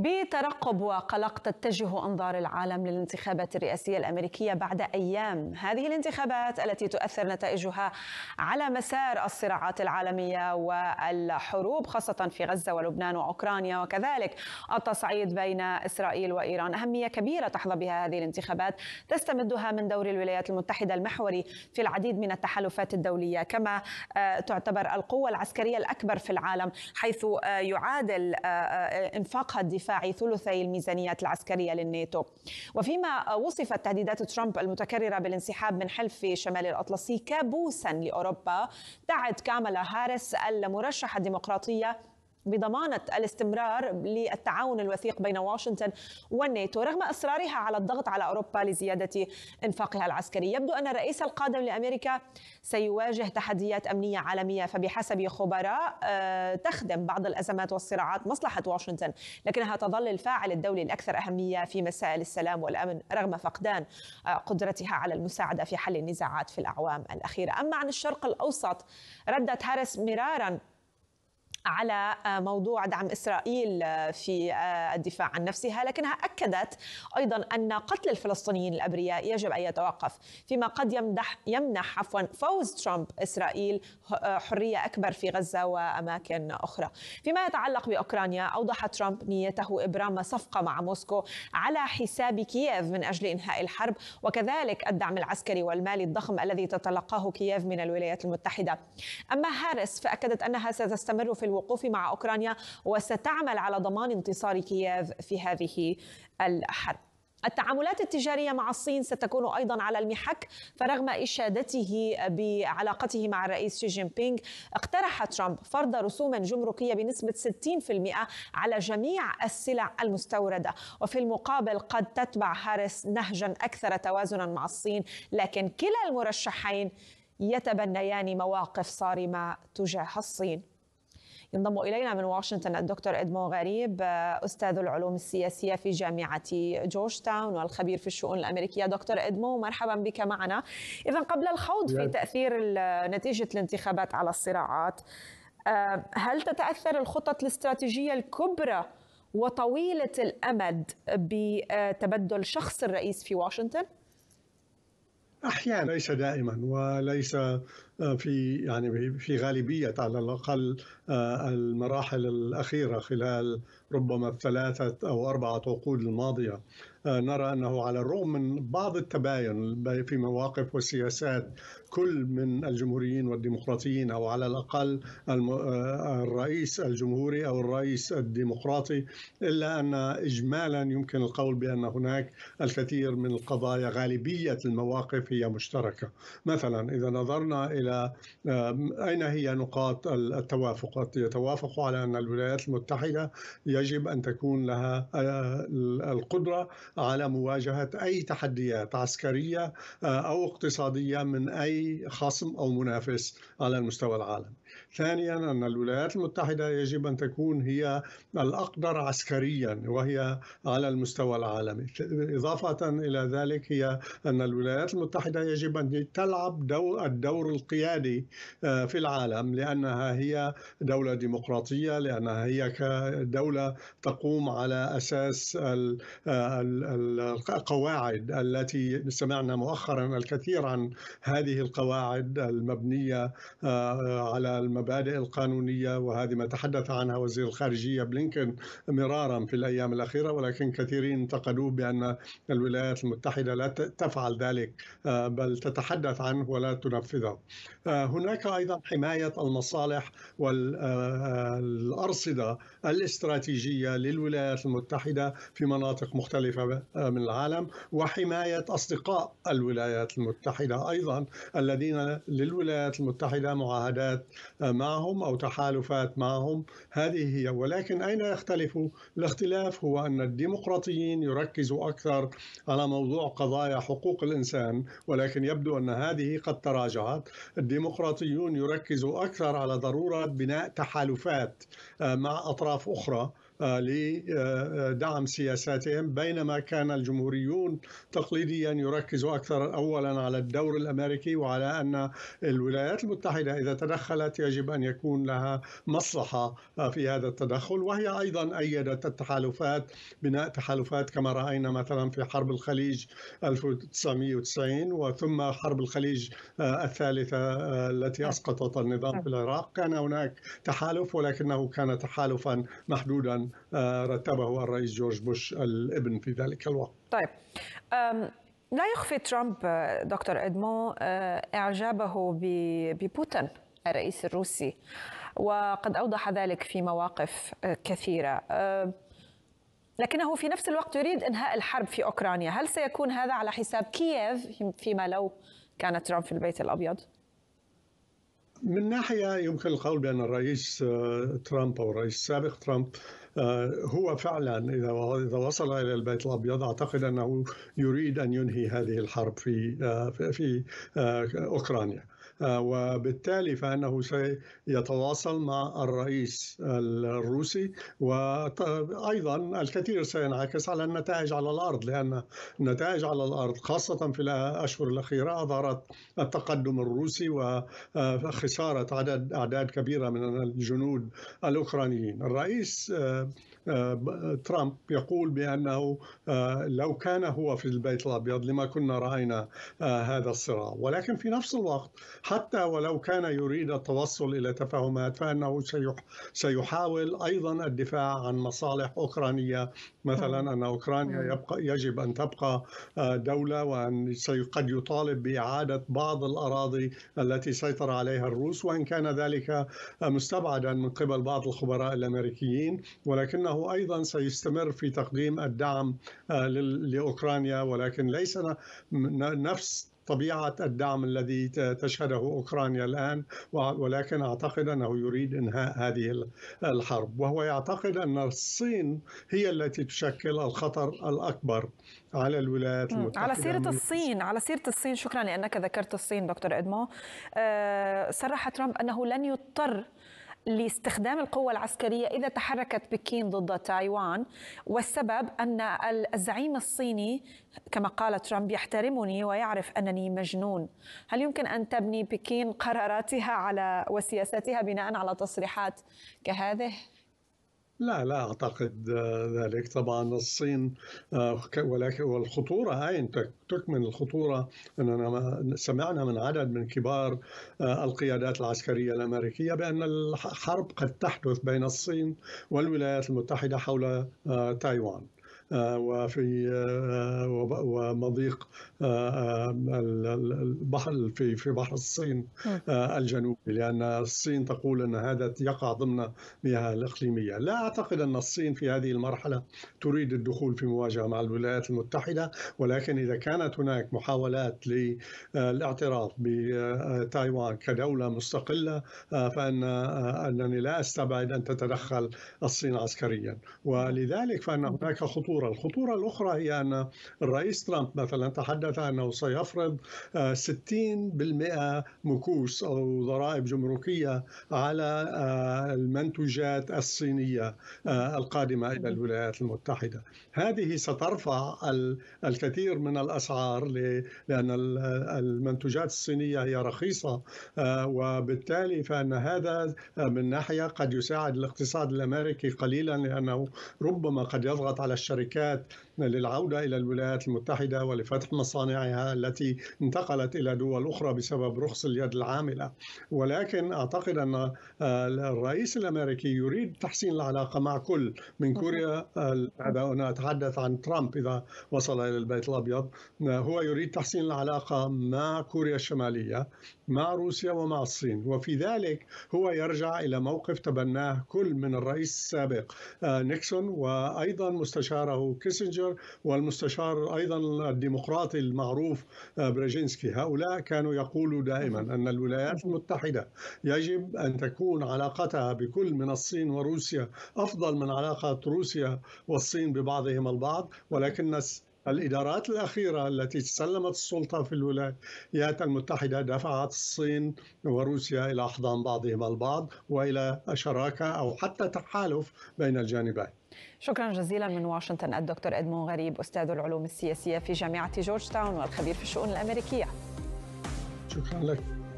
بترقب وقلق تتجه انظار العالم للانتخابات الرئاسيه الامريكيه بعد ايام هذه الانتخابات التي تؤثر نتائجها على مسار الصراعات العالميه والحروب خاصه في غزه ولبنان واوكرانيا وكذلك التصعيد بين اسرائيل وايران اهميه كبيره تحظى بها هذه الانتخابات تستمدها من دور الولايات المتحده المحوري في العديد من التحالفات الدوليه كما آه، تعتبر القوه العسكريه الاكبر في العالم حيث آه، يعادل آه، انفاقها الدفاعي ثلثي الميزانيات العسكرية للناتو وفيما وصفت تهديدات ترامب المتكررة بالانسحاب من حلف شمال الأطلسي كابوسا لأوروبا دعت كاملا هارس المرشحة الديمقراطية بضمانة الاستمرار للتعاون الوثيق بين واشنطن والناتو رغم إصرارها على الضغط على أوروبا لزيادة إنفاقها العسكري يبدو أن الرئيس القادم لأمريكا سيواجه تحديات أمنية عالمية فبحسب خبراء آه، تخدم بعض الأزمات والصراعات مصلحة واشنطن لكنها تظل الفاعل الدولي الأكثر أهمية في مسائل السلام والأمن رغم فقدان آه، قدرتها على المساعدة في حل النزاعات في الأعوام الأخيرة أما عن الشرق الأوسط ردت هارس مرارا على آه، موضوع دعم إسرائيل آه، في آه، الدفاع عن نفسها لكنها أكدت أيضا أن قتل الفلسطينيين الأبرياء يجب أن يتوقف فيما قد يمدح يمنح عفوا فوز ترامب إسرائيل حرية أكبر في غزة وأماكن أخرى فيما يتعلق بأوكرانيا أوضح ترامب نيته إبرام صفقة مع موسكو على حساب كييف من أجل إنهاء الحرب وكذلك الدعم العسكري والمالي الضخم الذي تتلقاه كييف من الولايات المتحدة أما هارس فأكدت أنها ستستمر في الو... الوقوف مع أوكرانيا وستعمل على ضمان انتصار كييف في هذه الحرب التعاملات التجارية مع الصين ستكون أيضا على المحك فرغم إشادته بعلاقته مع الرئيس شي جين بينغ اقترح ترامب فرض رسوم جمركية بنسبة 60% على جميع السلع المستوردة وفي المقابل قد تتبع هارس نهجا أكثر توازنا مع الصين لكن كلا المرشحين يتبنيان مواقف صارمة تجاه الصين ينضم الينا من واشنطن الدكتور ادمو غريب استاذ العلوم السياسيه في جامعه جورج تاون والخبير في الشؤون الامريكيه دكتور ادمو مرحبا بك معنا اذا قبل الخوض في تاثير نتيجه الانتخابات على الصراعات آه، هل تتاثر الخطط الاستراتيجيه الكبرى وطويله الامد بتبدل شخص الرئيس في واشنطن؟ احيانا ليس دائما وليس آه، في يعني في غالبيه على الاقل آه، المراحل الاخيره خلال ربما الثلاثه او اربعه عقود الماضيه آه، نرى انه على الرغم من بعض التباين في مواقف وسياسات كل من الجمهوريين والديمقراطيين او على الاقل الرئيس الجمهوري او الرئيس الديمقراطي الا ان اجمالا يمكن القول بان هناك الكثير من القضايا غالبيه المواقف هي مشتركه مثلا اذا نظرنا الى أين هي نقاط التوافق يتوافق على أن الولايات المتحدة يجب أن تكون لها آه، القدرة على مواجهة أي تحديات عسكرية آه، أو اقتصادية من أي خصم أو منافس على المستوى العالمي ثانيا أن الولايات المتحدة يجب أن تكون هي الأقدر عسكريا وهي على المستوى العالمي إضافة إلى ذلك هي أن الولايات المتحدة يجب أن تلعب دور الدور القيادي القيادي آه، في العالم لأنها هي دولة ديمقراطية لأنها هي كدوله تقوم على أساس آه، القواعد التي سمعنا مؤخرا الكثير عن هذه القواعد المبنية آه، على المبادئ القانونية وهذه ما تحدث عنها وزير الخارجية بلينكن مرارا في الأيام الأخيرة ولكن كثيرين انتقدوه بأن الولايات المتحدة لا تفعل ذلك بل تتحدث عنه ولا تنفذه هناك ايضا حمايه المصالح والارصده آه، الاستراتيجيه للولايات المتحده في مناطق مختلفه آه، من العالم وحمايه اصدقاء الولايات المتحده ايضا الذين للولايات المتحده معاهدات آه، معهم او تحالفات معهم هذه هي ولكن اين يختلف الاختلاف هو ان الديمقراطيين يركزوا اكثر على موضوع قضايا حقوق الانسان ولكن يبدو ان هذه قد تراجعت الديمقراطيون يركزوا اكثر على ضروره بناء تحالفات آه، مع اطراف اخرى لدعم آه، آه، سياساتهم بينما كان الجمهوريون تقليديا يركزوا أكثر أولا على الدور الأمريكي وعلى أن الولايات المتحدة إذا تدخلت يجب أن يكون لها مصلحة آه، في هذا التدخل وهي أيضا أيدت التحالفات بناء تحالفات كما رأينا مثلا في حرب الخليج 1990 وثم حرب الخليج الثالثة التي أسقطت النظام نعم. في العراق كان هناك تحالف ولكنه كان تحالفا محدودا آه، رتبه الرئيس جورج بوش الابن في ذلك الوقت طيب لا يخفي ترامب آه، دكتور إدمون آه، إعجابه ببوتين الرئيس الروسي وقد أوضح ذلك في مواقف كثيرة لكنه في نفس الوقت يريد إنهاء الحرب في أوكرانيا هل سيكون هذا على حساب كييف فيما لو كان ترامب في البيت الأبيض؟ من ناحية يمكن القول بأن الرئيس آه، ترامب أو الرئيس السابق ترامب آه، هو فعلا إذا وصل إلى البيت الأبيض أعتقد أنه يريد أن ينهي هذه الحرب في آه، في أوكرانيا. آه، وبالتالي فانه سيتواصل مع الرئيس الروسي وايضا الكثير سينعكس على النتائج على الارض لان النتائج على الارض خاصه في الاشهر الاخيره اظهرت التقدم الروسي وخساره عدد اعداد كبيره من الجنود الاوكرانيين. الرئيس آه، آه، ترامب يقول بانه لو كان هو في البيت الابيض لما كنا راينا هذا الصراع، ولكن في نفس الوقت حتى ولو كان يريد التوصل إلى تفاهمات فإنه سيحاول أيضا الدفاع عن مصالح أوكرانية مثلا نعم. أن أوكرانيا نعم. يبقى يجب أن تبقى آه، دولة وأن قد يطالب بإعادة بعض الأراضي التي سيطر عليها الروس وإن كان ذلك آه، مستبعدا من قبل بعض الخبراء الأمريكيين ولكنه أيضا سيستمر في تقديم الدعم آه، لأوكرانيا ولكن ليس نفس طبيعه الدعم الذي تشهده اوكرانيا الان ولكن اعتقد انه يريد انهاء هذه الحرب وهو يعتقد ان الصين هي التي تشكل الخطر الاكبر على الولايات المتحده على سيره الصين على سيره الصين شكرا لانك ذكرت الصين دكتور ادمو آه، صرح ترامب انه لن يضطر لاستخدام القوة العسكرية إذا تحركت بكين ضد تايوان والسبب أن الزعيم الصيني كما قال ترامب يحترمني ويعرف أنني مجنون هل يمكن أن تبني بكين قراراتها على وسياساتها بناء على تصريحات كهذه؟ لا لا أعتقد ذلك طبعا الصين آه، ولكن والخطورة هاي تكمن الخطورة أننا سمعنا من عدد من كبار آه، القيادات العسكرية الأمريكية بأن الحرب قد تحدث بين الصين والولايات المتحدة حول آه، تايوان آه، وفي آه، ومضيق آه، البحر في في بحر الصين الجنوبي لان الصين تقول ان هذا يقع ضمن مياه الاقليميه، لا اعتقد ان الصين في هذه المرحله تريد الدخول في مواجهه مع الولايات المتحده ولكن اذا كانت هناك محاولات للاعتراف بتايوان كدوله مستقله فان انني لا استبعد ان تتدخل الصين عسكريا ولذلك فان هناك خطوره خطورة الخطورة الأخرى هي أن الرئيس ترامب مثلا تحدث أنه سيفرض 60% آه، مكوس أو ضرائب جمركية على آه، المنتوجات الصينية آه، القادمة إلى الولايات المتحدة هذه سترفع الكثير من الأسعار لأن المنتوجات الصينية هي رخيصة وبالتالي فأن هذا من ناحية قد يساعد الاقتصاد الأمريكي قليلا لأنه ربما قد يضغط على الشركات الشركات للعودة إلى الولايات المتحدة ولفتح مصانعها التي انتقلت إلى دول أخرى بسبب رخص اليد العاملة ولكن أعتقد أن آه، الرئيس الأمريكي يريد تحسين العلاقة مع كل من كوريا أنا أتحدث عن ترامب إذا وصل إلى البيت الأبيض هو يريد تحسين العلاقة مع كوريا الشمالية مع روسيا ومع الصين وفي ذلك هو يرجع إلى موقف تبناه كل من الرئيس السابق آه، نيكسون وأيضا مستشاره كيسنجر والمستشار أيضا الديمقراطي المعروف آه، بريجينسكي هؤلاء كانوا يقولوا دائما أن الولايات المتحدة يجب أن تكون علاقتها بكل من الصين وروسيا أفضل من علاقة روسيا والصين ببعضهم البعض ولكن الإدارات الأخيرة التي تسلمت السلطة في الولايات المتحدة دفعت الصين وروسيا إلى أحضان بعضهما البعض وإلى شراكة أو حتى تحالف بين الجانبين شكرا جزيلا من واشنطن الدكتور إدمون غريب أستاذ العلوم السياسية في جامعة جورج تاون والخبير في الشؤون الأمريكية شكرا لك